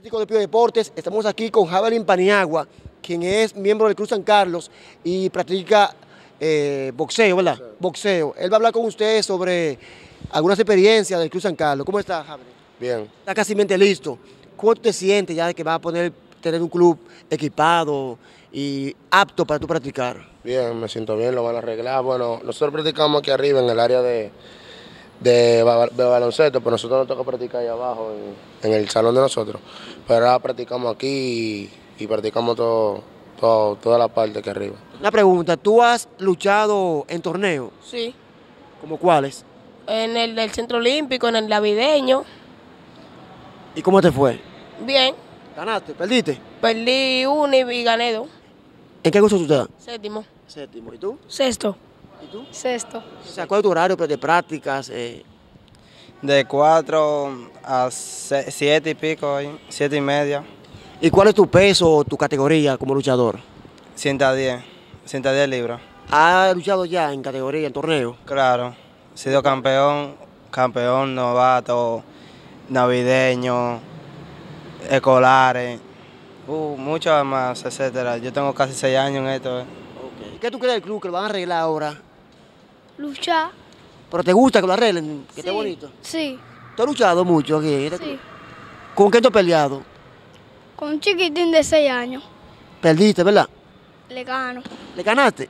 de Deportes, estamos aquí con Javelin Paniagua, quien es miembro del Cruz San Carlos y practica eh, boxeo, ¿verdad? Boxeo. Él va a hablar con ustedes sobre algunas experiencias del Cruz San Carlos. ¿Cómo está, Javelin? Bien. Está casi listo. ¿Cómo te sientes ya de que va a poner, tener un club equipado y apto para tú practicar? Bien, me siento bien, lo van a arreglar. Bueno, nosotros practicamos aquí arriba en el área de de, baloncesto, pero pues nosotros nos toca practicar ahí abajo, en, el salón de nosotros. Pero ahora practicamos aquí y, practicamos todo, toda la parte que arriba. Una pregunta, ¿tú has luchado en torneo Sí. ¿Como cuáles? En el del Centro Olímpico, en el navideño. ¿Y cómo te fue? Bien. ¿Ganaste? ¿Perdiste? Perdí uno y gané dos. ¿En qué curso tú estás? Séptimo. Séptimo. ¿Y tú? Sexto. ¿Y tú? Sexto. ¿cuál es tu horario de prácticas? Eh? De 4 a siete y pico, siete y media. ¿Y cuál es tu peso o tu categoría como luchador? 110, 110 libras. ¿Has luchado ya en categoría, en torneo? Claro, he sido campeón, campeón novato, navideño, escolares, uh, muchas más, etcétera. Yo tengo casi seis años en esto. Eh. ¿Qué tú crees del club que lo van a arreglar ahora luchar. ¿Pero te gusta que lo arreglen? Que esté bonito. Sí. ¿Tú has luchado mucho aquí? ¿eh? Sí. ¿Con qué tú has peleado? Con un chiquitín de 6 años. Perdiste, ¿verdad? Le gano. ¿Le ganaste?